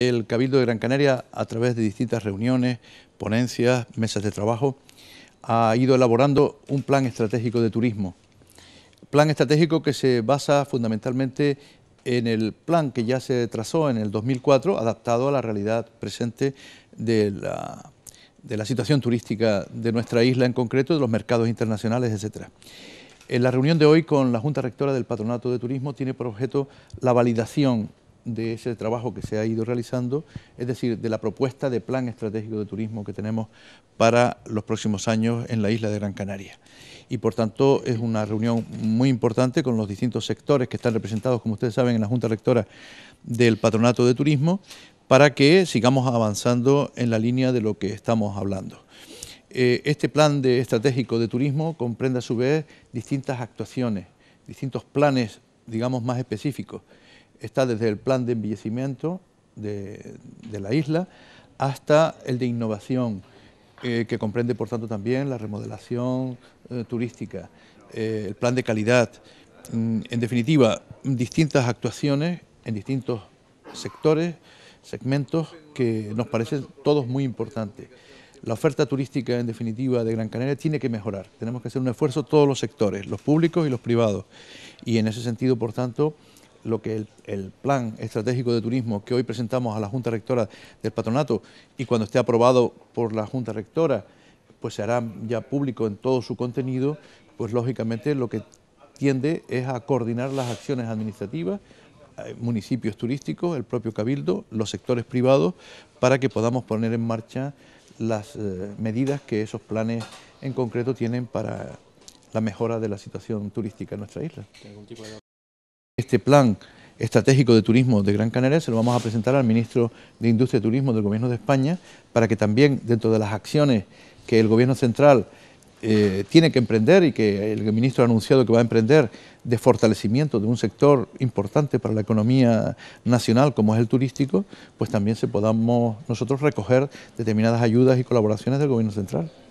el Cabildo de Gran Canaria, a través de distintas reuniones, ponencias, mesas de trabajo, ha ido elaborando un plan estratégico de turismo. Plan estratégico que se basa fundamentalmente en el plan que ya se trazó en el 2004, adaptado a la realidad presente de la, situación turística de nuestra isla en concreto, de los mercados internacionales, etc. En la reunión de hoy con la Junta Rectora del Patronato de Turismo tiene por objeto la validación de ese trabajo que se ha ido realizando, es decir, de la propuesta de plan estratégico de turismo que tenemos para los próximos años en la isla de Gran Canaria. Y por tanto es una reunión muy importante con los distintos sectores que están representados, como ustedes saben, en la Junta Rectora del Patronato de Turismo, para que sigamos avanzando en la línea de lo que estamos hablando eh, este plan de estratégico de turismo comprende a su vez distintas actuaciones, distintos planes, digamos, más específicos está desde el plan de embellecimiento de, la isla hasta el de innovación, eh, que comprende por tanto también la remodelación eh, turística, eh, el plan de calidad, mm, en definitiva, distintas actuaciones en distintos sectores, segmentos que nos parecen todos muy importantes. La oferta turística, en definitiva, de Gran Canaria tiene que mejorar. Tenemos que hacer un esfuerzo todos los sectores, los públicos y los privados. Y en ese sentido, por tanto, lo que el, plan estratégico de turismo que hoy presentamos a la Junta Rectora del Patronato y cuando esté aprobado por la Junta Rectora, pues se hará ya público en todo su contenido, pues lógicamente lo que tiende es a coordinar las acciones administrativas, eh, municipios turísticos, el propio Cabildo, los sectores privados, para que podamos poner en marcha las eh, medidas que esos planes en concreto tienen para la mejora de la situación turística en nuestra isla. Este plan estratégico de turismo de Gran Canaria se lo vamos a presentar al ministro de Industria y Turismo del Gobierno de España para que también dentro de las acciones que el Gobierno central eh, tiene que emprender y que el ministro ha anunciado que va a emprender de fortalecimiento de un sector importante para la economía nacional como es el turístico, pues también se podamos nosotros recoger determinadas ayudas y colaboraciones del Gobierno central.